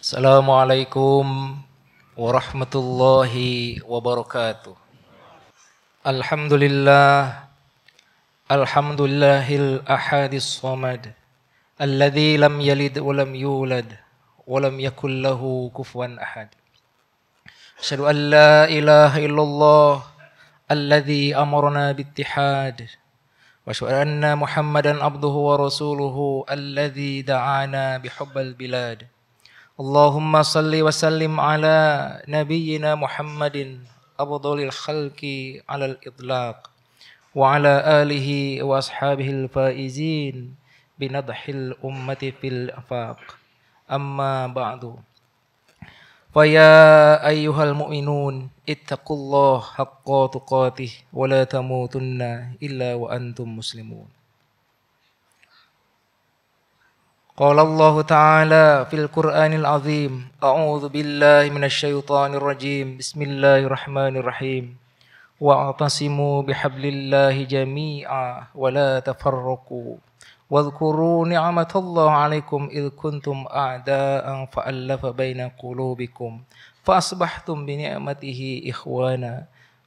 Assalamualaikum warahmatullahi wabarakatuh. Alhamdulillah. Alhamdulillahil ahadis samad. Alladhi lam yalid wa lam yulad wa lam yakul lahu kufuwan ahad. Asyhadu an la ilaha illallah alladhi amarna bittihad. واشهد ان محمدا عبده ورسوله الذي دعانا بحب البلاد اللهم صل وسلم على نبينا محمد أفضل الخلق على الإطلاق وعلى آله وأصحابه الفائزين بنضح الأمة في الأفاق أما بعد فيا أيها المؤمنون اتقوا الله حق تقاته ولا تموتن إلا وأنتم مسلمون قال الله تعالى في القرآن العظيم أعوذ بالله من الشيطان الرجيم بسم الله الرحمن الرحيم واعتصموا بحبل الله جميعا ولا تفرقوا واذكروا نعمة الله عليكم إذ كنتم أعداء فألف بين قلوبكم فأصبحتم بنعمته إخوانا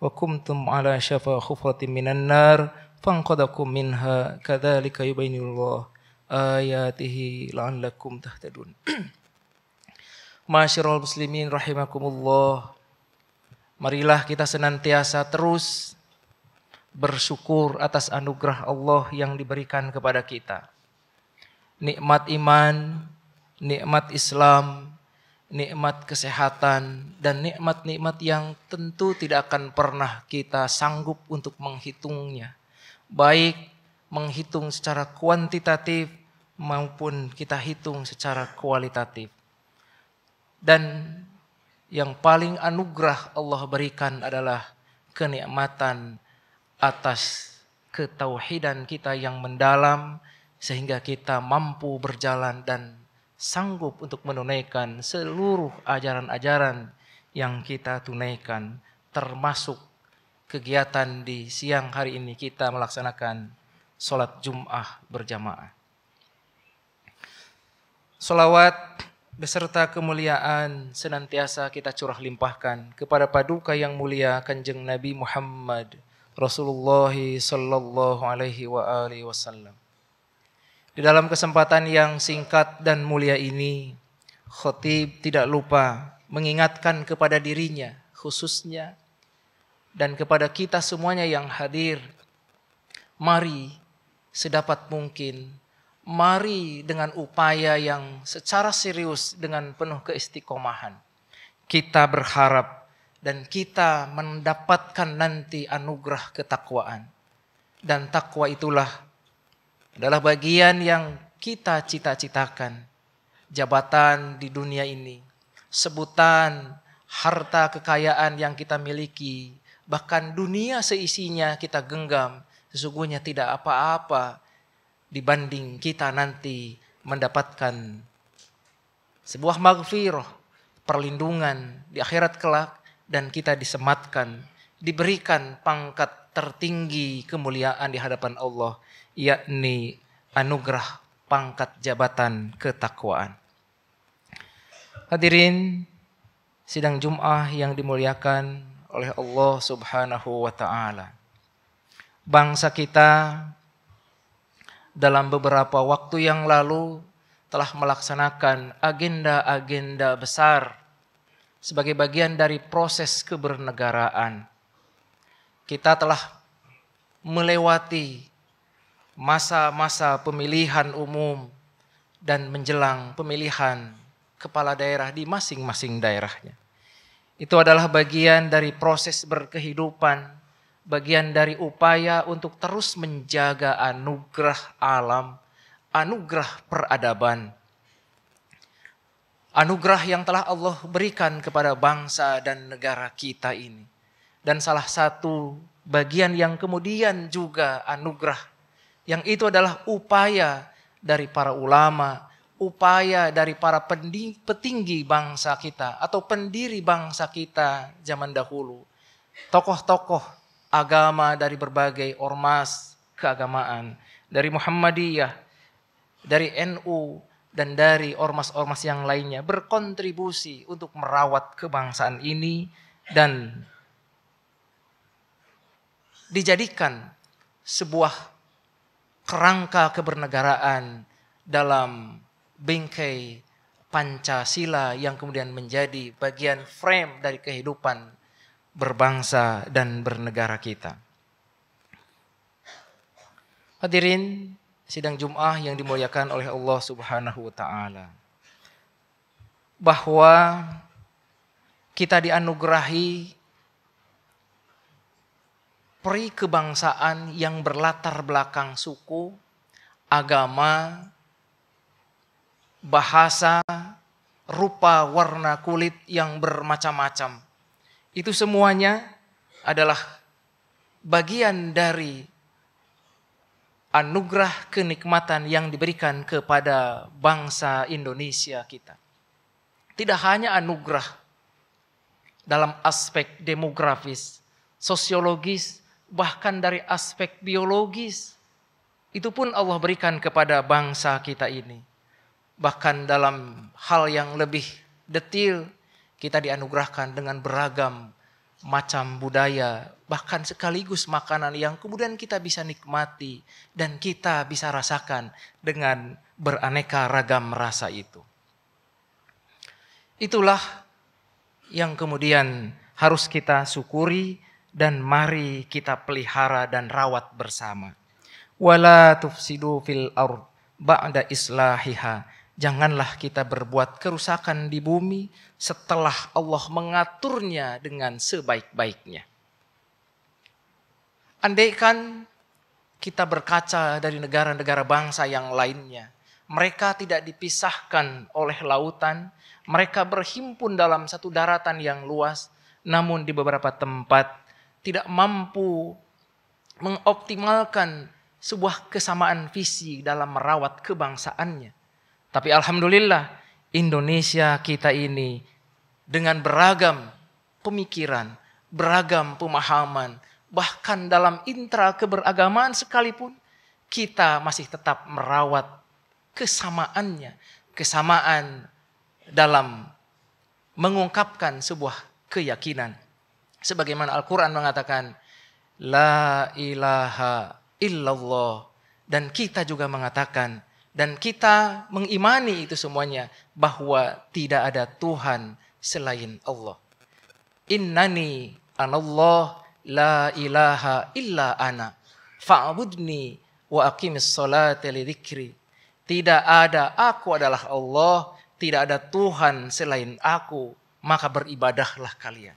وكنتم على شفا خفرة من النار فانقذكم منها كذلك يبين الله ayatihi la'allakum tahtadun. Masyarul muslimin rahimakumullah. Marilah kita senantiasa terus bersyukur atas anugerah Allah yang diberikan kepada kita. Nikmat iman, nikmat Islam, nikmat kesehatan dan nikmat-nikmat yang tentu tidak akan pernah kita sanggup untuk menghitungnya. Baik menghitung secara kuantitatif maupun kita hitung secara kualitatif. Dan yang paling anugerah Allah berikan adalah kenikmatan atas ketauhidan kita yang mendalam sehingga kita mampu berjalan dan sanggup untuk menunaikan seluruh ajaran-ajaran yang kita tunaikan termasuk kegiatan di siang hari ini kita melaksanakan sholat Jum'ah berjamaah. Salawat beserta kemuliaan senantiasa kita curah limpahkan kepada paduka yang mulia Kanjeng Nabi Muhammad Rasulullah sallallahu alaihi wasallam. Di dalam kesempatan yang singkat dan mulia ini, khotib tidak lupa mengingatkan kepada dirinya khususnya dan kepada kita semuanya yang hadir, mari sedapat mungkin mari dengan upaya yang secara serius dengan penuh keistiqomahan. Kita berharap dan kita mendapatkan nanti anugerah ketakwaan. Dan takwa itulah adalah bagian yang kita cita-citakan. Jabatan di dunia ini, sebutan harta kekayaan yang kita miliki, bahkan dunia seisinya kita genggam, sesungguhnya tidak apa-apa dibanding kita nanti mendapatkan sebuah maghfirah, perlindungan di akhirat kelak dan kita disematkan, diberikan pangkat tertinggi kemuliaan di hadapan Allah yakni anugerah pangkat jabatan ketakwaan. Hadirin sidang Jum'ah yang dimuliakan oleh Allah Subhanahu wa taala. Bangsa kita dalam beberapa waktu yang lalu telah melaksanakan agenda-agenda besar sebagai bagian dari proses kebernegaraan. Kita telah melewati masa-masa pemilihan umum dan menjelang pemilihan kepala daerah di masing-masing daerahnya. Itu adalah bagian dari proses berkehidupan bagian dari upaya untuk terus menjaga anugerah alam, anugerah peradaban, anugerah yang telah Allah berikan kepada bangsa dan negara kita ini. Dan salah satu bagian yang kemudian juga anugerah, yang itu adalah upaya dari para ulama, upaya dari para petinggi bangsa kita atau pendiri bangsa kita zaman dahulu. Tokoh-tokoh agama dari berbagai ormas keagamaan, dari Muhammadiyah, dari NU, dan dari ormas-ormas yang lainnya berkontribusi untuk merawat kebangsaan ini dan dijadikan sebuah kerangka kebernegaraan dalam bingkai Pancasila yang kemudian menjadi bagian frame dari kehidupan berbangsa dan bernegara kita. Hadirin sidang Jum'ah yang dimuliakan oleh Allah Subhanahu wa taala. Bahwa kita dianugerahi peri kebangsaan yang berlatar belakang suku, agama, bahasa, rupa, warna kulit yang bermacam-macam itu semuanya adalah bagian dari anugerah kenikmatan yang diberikan kepada bangsa Indonesia kita. Tidak hanya anugerah dalam aspek demografis, sosiologis, bahkan dari aspek biologis. Itu pun Allah berikan kepada bangsa kita ini. Bahkan dalam hal yang lebih detil kita dianugerahkan dengan beragam macam budaya, bahkan sekaligus makanan yang kemudian kita bisa nikmati dan kita bisa rasakan dengan beraneka ragam rasa itu. Itulah yang kemudian harus kita syukuri dan mari kita pelihara dan rawat bersama. Wala tufsidu fil ard ba'da islahiha Janganlah kita berbuat kerusakan di bumi setelah Allah mengaturnya dengan sebaik-baiknya. Andaikan kita berkaca dari negara-negara bangsa yang lainnya, mereka tidak dipisahkan oleh lautan, mereka berhimpun dalam satu daratan yang luas, namun di beberapa tempat tidak mampu mengoptimalkan sebuah kesamaan visi dalam merawat kebangsaannya tapi alhamdulillah Indonesia kita ini dengan beragam pemikiran, beragam pemahaman, bahkan dalam intra keberagamaan sekalipun kita masih tetap merawat kesamaannya, kesamaan dalam mengungkapkan sebuah keyakinan. Sebagaimana Al-Qur'an mengatakan la ilaha illallah dan kita juga mengatakan dan kita mengimani itu semuanya bahwa tidak ada Tuhan selain Allah. Innani anallah la ilaha illa ana fa'budni wa aqimis salata li Tidak ada aku adalah Allah, tidak ada Tuhan selain aku, maka beribadahlah kalian.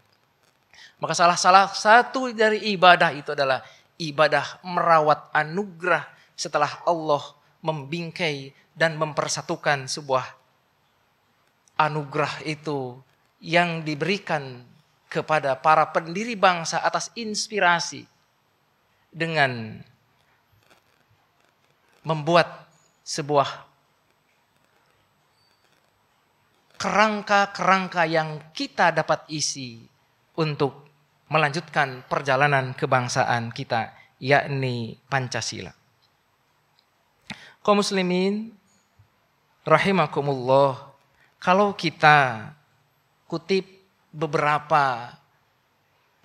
Maka salah salah satu dari ibadah itu adalah ibadah merawat anugerah setelah Allah membingkai dan mempersatukan sebuah anugerah itu yang diberikan kepada para pendiri bangsa atas inspirasi dengan membuat sebuah kerangka-kerangka yang kita dapat isi untuk melanjutkan perjalanan kebangsaan kita, yakni Pancasila. Kaum muslimin rahimakumullah, kalau kita kutip beberapa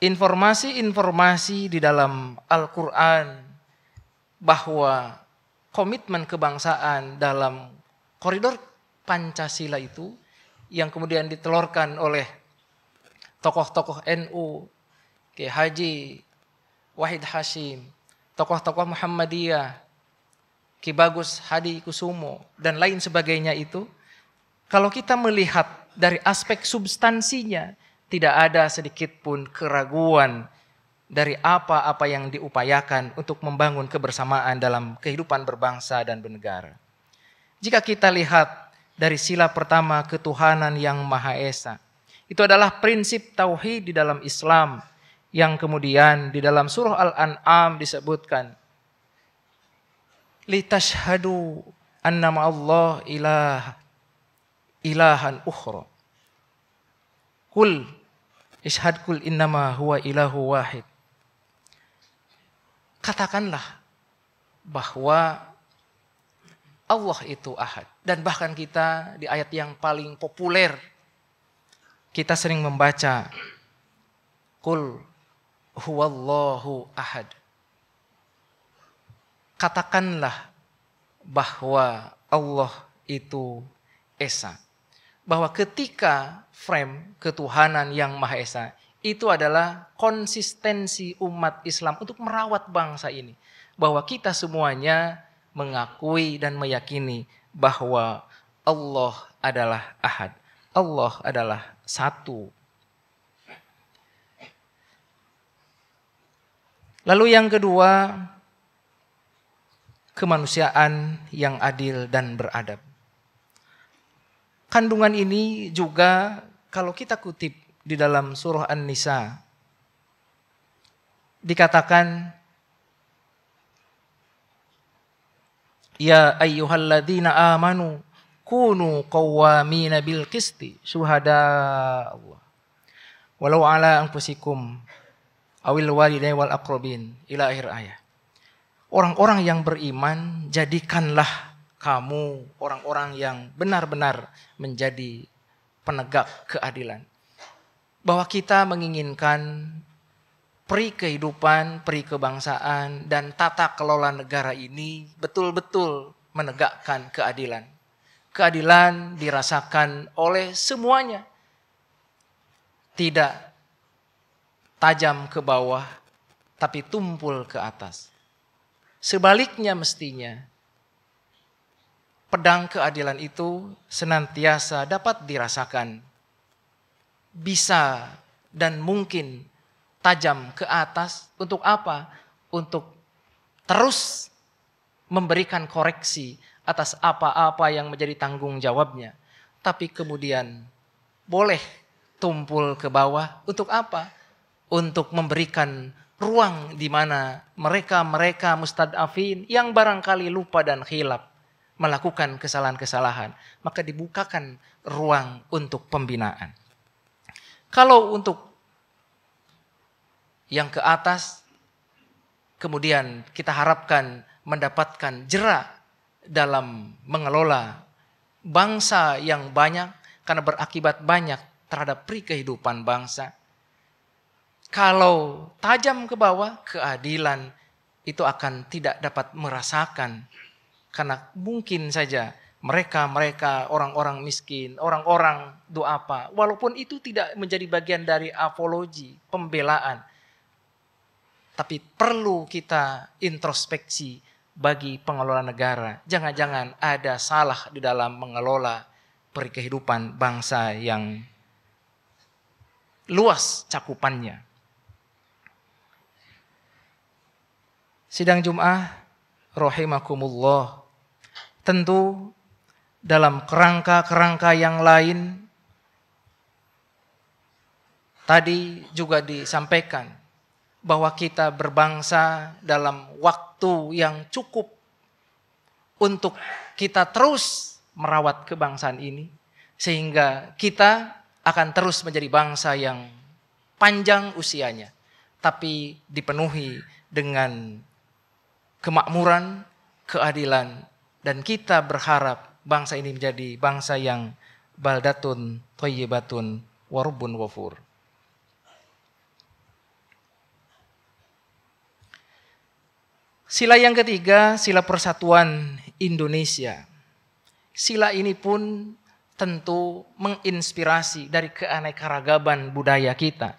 informasi-informasi di dalam Al-Qur'an bahwa komitmen kebangsaan dalam koridor Pancasila itu yang kemudian ditelorkan oleh tokoh-tokoh NU, Kiai Haji Wahid Hashim, tokoh-tokoh Muhammadiyah, Ki Bagus Hadi Kusumo, dan lain sebagainya itu, kalau kita melihat dari aspek substansinya, tidak ada sedikit pun keraguan dari apa-apa yang diupayakan untuk membangun kebersamaan dalam kehidupan berbangsa dan bernegara. Jika kita lihat dari sila pertama ketuhanan yang Maha Esa, itu adalah prinsip tauhid di dalam Islam yang kemudian di dalam surah Al-An'am disebutkan litashhadu anna ma'allah ilah ilahan ukhra. Kul ishad kul innama huwa ilahu wahid. Katakanlah bahwa Allah itu ahad. Dan bahkan kita di ayat yang paling populer kita sering membaca Kul huwallahu ahad katakanlah bahwa Allah itu Esa. Bahwa ketika frame ketuhanan yang Maha Esa itu adalah konsistensi umat Islam untuk merawat bangsa ini. Bahwa kita semuanya mengakui dan meyakini bahwa Allah adalah ahad. Allah adalah satu. Lalu yang kedua, kemanusiaan yang adil dan beradab. Kandungan ini juga kalau kita kutip di dalam surah An-Nisa dikatakan Ya ayyuhalladzina amanu kunu qawwamina bil qisti syuhada Allah walau ala anfusikum awil walidai wal aqrabin ila akhir ayat orang-orang yang beriman, jadikanlah kamu orang-orang yang benar-benar menjadi penegak keadilan. Bahwa kita menginginkan peri kehidupan, peri kebangsaan, dan tata kelola negara ini betul-betul menegakkan keadilan. Keadilan dirasakan oleh semuanya. Tidak tajam ke bawah, tapi tumpul ke atas. Sebaliknya mestinya, pedang keadilan itu senantiasa dapat dirasakan. Bisa dan mungkin tajam ke atas untuk apa? Untuk terus memberikan koreksi atas apa-apa yang menjadi tanggung jawabnya. Tapi kemudian boleh tumpul ke bawah untuk apa? Untuk memberikan ruang di mana mereka-mereka mustadafin yang barangkali lupa dan khilaf melakukan kesalahan-kesalahan, maka dibukakan ruang untuk pembinaan. Kalau untuk yang ke atas, kemudian kita harapkan mendapatkan jerak dalam mengelola bangsa yang banyak karena berakibat banyak terhadap pri kehidupan bangsa. Kalau tajam ke bawah, keadilan itu akan tidak dapat merasakan. Karena mungkin saja mereka-mereka orang-orang miskin, orang-orang apa walaupun itu tidak menjadi bagian dari apologi, pembelaan. Tapi perlu kita introspeksi bagi pengelola negara. Jangan-jangan ada salah di dalam mengelola perkehidupan bangsa yang luas cakupannya. sidang Jum'ah rahimakumullah. Tentu dalam kerangka-kerangka yang lain tadi juga disampaikan bahwa kita berbangsa dalam waktu yang cukup untuk kita terus merawat kebangsaan ini sehingga kita akan terus menjadi bangsa yang panjang usianya tapi dipenuhi dengan kemakmuran, keadilan, dan kita berharap bangsa ini menjadi bangsa yang baldatun, toyibatun, warubun wafur. Sila yang ketiga, sila persatuan Indonesia. Sila ini pun tentu menginspirasi dari keanekaragaman budaya kita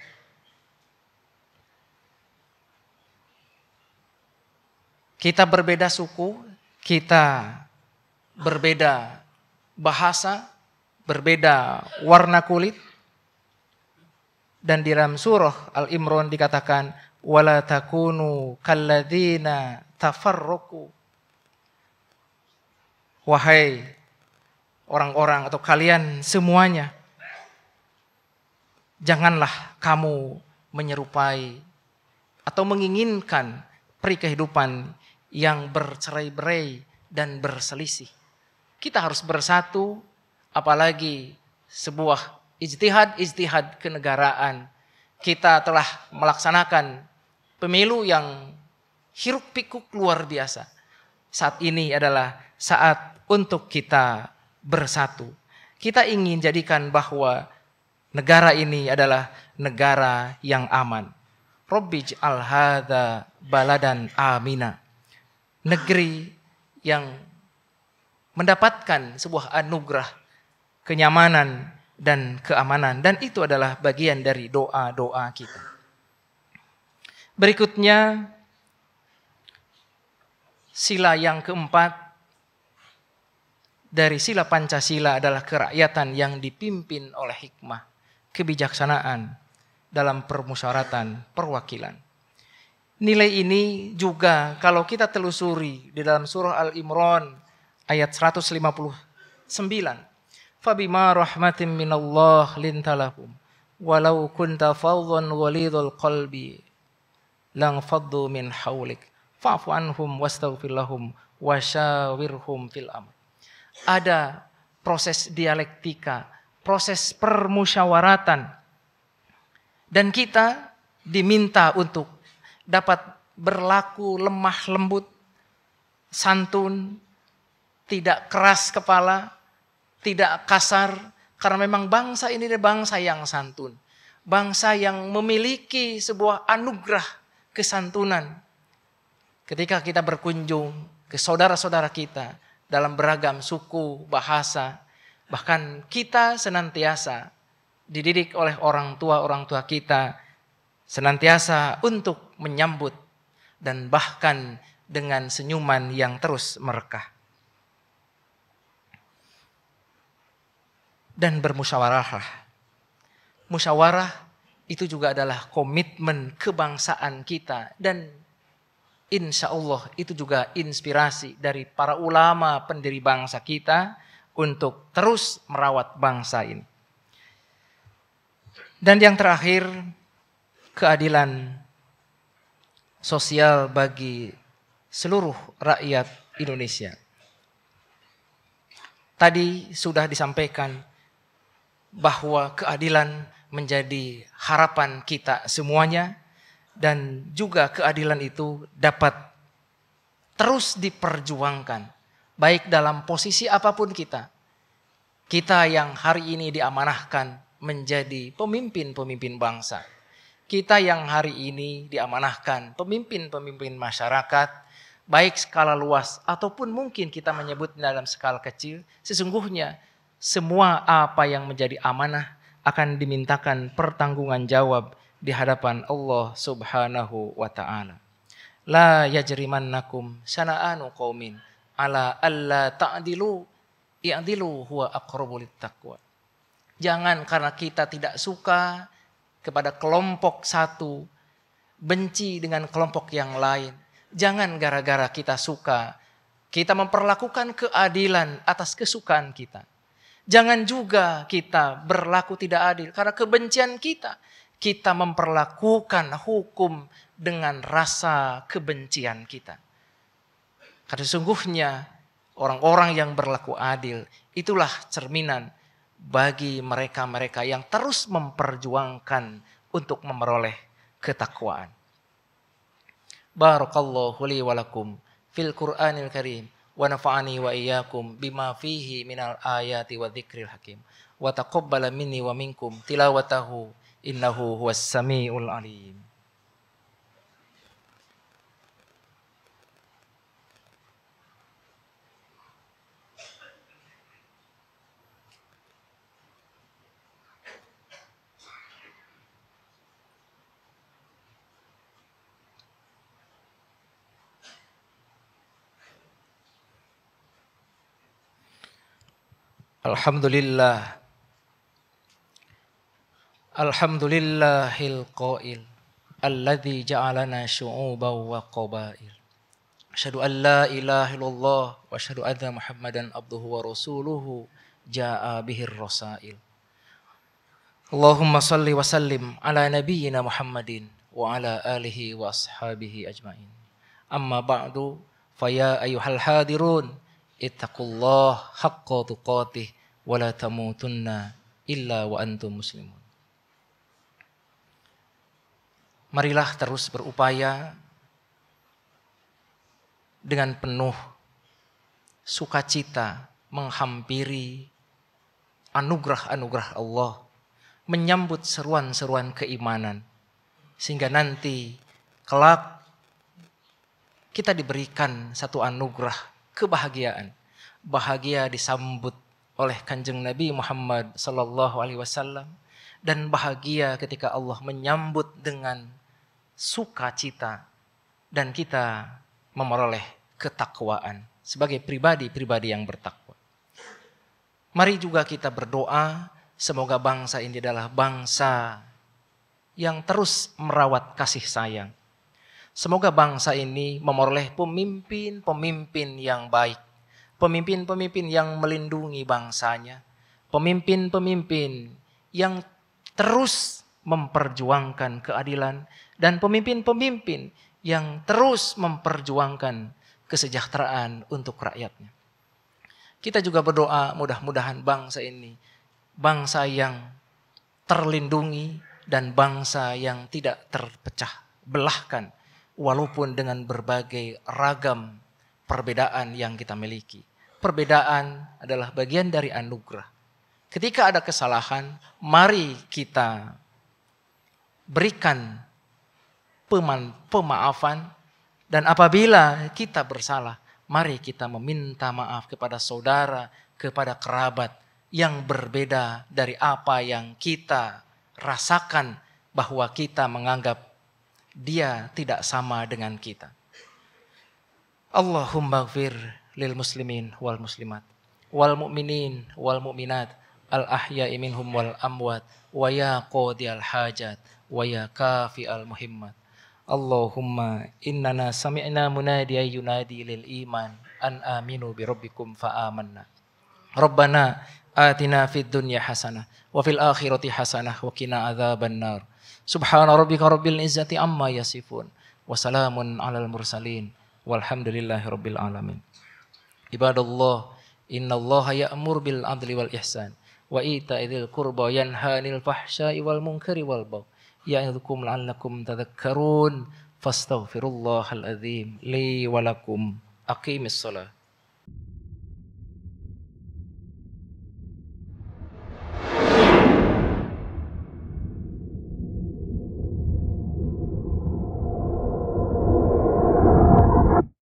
Kita berbeda suku, kita berbeda bahasa, berbeda warna kulit. Dan di dalam surah Al-Imran dikatakan, Wala takunu kalladina tafarroku. Wahai orang-orang atau kalian semuanya, janganlah kamu menyerupai atau menginginkan peri kehidupan yang bercerai-berai dan berselisih. Kita harus bersatu apalagi sebuah ijtihad-ijtihad kenegaraan. Kita telah melaksanakan pemilu yang hiruk pikuk luar biasa. Saat ini adalah saat untuk kita bersatu. Kita ingin jadikan bahwa negara ini adalah negara yang aman. Robbi al hadza baladan amina negeri yang mendapatkan sebuah anugerah kenyamanan dan keamanan dan itu adalah bagian dari doa-doa kita. Berikutnya sila yang keempat dari sila Pancasila adalah kerakyatan yang dipimpin oleh hikmah, kebijaksanaan dalam permusyaratan, perwakilan. Nilai ini juga kalau kita telusuri di dalam surah Al-Imran ayat 159. Fabima rahmatin minallah lintalahum walau kunta fawdhan walidul qalbi lang faddu min hawlik fa'fu anhum wastaghfir lahum wasyawirhum fil amr. Ada proses dialektika, proses permusyawaratan. Dan kita diminta untuk dapat berlaku lemah lembut, santun, tidak keras kepala, tidak kasar, karena memang bangsa ini adalah bangsa yang santun. Bangsa yang memiliki sebuah anugerah kesantunan. Ketika kita berkunjung ke saudara-saudara kita dalam beragam suku, bahasa, bahkan kita senantiasa dididik oleh orang tua-orang tua kita senantiasa untuk menyambut dan bahkan dengan senyuman yang terus merekah. Dan bermusyawarah Musyawarah itu juga adalah komitmen kebangsaan kita dan insya Allah itu juga inspirasi dari para ulama pendiri bangsa kita untuk terus merawat bangsa ini. Dan yang terakhir, keadilan sosial bagi seluruh rakyat Indonesia. Tadi sudah disampaikan bahwa keadilan menjadi harapan kita semuanya dan juga keadilan itu dapat terus diperjuangkan baik dalam posisi apapun kita. Kita yang hari ini diamanahkan menjadi pemimpin-pemimpin bangsa kita yang hari ini diamanahkan pemimpin-pemimpin masyarakat, baik skala luas ataupun mungkin kita menyebut dalam skala kecil, sesungguhnya semua apa yang menjadi amanah akan dimintakan pertanggungan jawab di hadapan Allah Subhanahu wa taala. La yajrimannakum sana'anu qawmin ala alla ta'dilu i'adilu huwa aqrabu taqwa. Jangan karena kita tidak suka kepada kelompok satu, benci dengan kelompok yang lain. Jangan gara-gara kita suka, kita memperlakukan keadilan atas kesukaan kita. Jangan juga kita berlaku tidak adil karena kebencian kita. Kita memperlakukan hukum dengan rasa kebencian kita. Karena sungguhnya orang-orang yang berlaku adil itulah cerminan bagi mereka-mereka yang terus memperjuangkan untuk memperoleh ketakwaan. Barakallahu li wa lakum fil Qur'anil Karim wa nafa'ani wa iyyakum bima fihi minal ayati wa dzikril hakim wa taqabbala minni wa minkum tilawatahu innahu huwas samiul alim. الحمد لله الحمد لله القائل الذي جعلنا شعوبا وقبائل أشهد أن لا إله إلا الله وأشهد أن محمدا عبده ورسوله جاء به الرسائل اللهم صل وسلم على نبينا محمد وعلى آله وأصحابه أجمعين أما بعد فيا أيها الحاضرون ittaqullah haqqa tuqatih wa la tamutunna illa wa antum Marilah terus berupaya dengan penuh sukacita menghampiri anugerah-anugerah Allah, menyambut seruan-seruan keimanan, sehingga nanti kelak kita diberikan satu anugerah kebahagiaan. Bahagia disambut oleh Kanjeng Nabi Muhammad sallallahu alaihi wasallam dan bahagia ketika Allah menyambut dengan sukacita dan kita memperoleh ketakwaan sebagai pribadi-pribadi yang bertakwa. Mari juga kita berdoa semoga bangsa ini adalah bangsa yang terus merawat kasih sayang Semoga bangsa ini memperoleh pemimpin-pemimpin yang baik, pemimpin-pemimpin yang melindungi bangsanya, pemimpin-pemimpin yang terus memperjuangkan keadilan, dan pemimpin-pemimpin yang terus memperjuangkan kesejahteraan untuk rakyatnya. Kita juga berdoa mudah-mudahan bangsa ini bangsa yang terlindungi dan bangsa yang tidak terpecah belahkan walaupun dengan berbagai ragam perbedaan yang kita miliki. Perbedaan adalah bagian dari anugerah. Ketika ada kesalahan, mari kita berikan peman, pemaafan dan apabila kita bersalah, mari kita meminta maaf kepada saudara, kepada kerabat yang berbeda dari apa yang kita rasakan bahwa kita menganggap dia tidak sama dengan kita. Allahumma gfir lil muslimin wal muslimat wal mu'minin wal mu'minat al ahya'i minhum wal amwat wa ya qadiyal hajat wa ya kafi al muhimmat Allahumma innana sami'na munadiya yunadi lil iman an aminu bi rabbikum fa amanna Rabbana atina fid dunya hasanah wa fil akhirati hasanah wa qina adzaban nar Subhana rabbika rabbil izzati amma yasifun. Wassalamun al mursalin. Walhamdulillahi rabbil alamin. Ibadallah. Inna Allah ya'mur bil adli wal ihsan. Wa ita idil kurba yanhanil fahsyai wal munkari wal baw. Ya'idhukum la'allakum tadhakkarun. Fastaghfirullahal azim. Li walakum. Aqimis salat.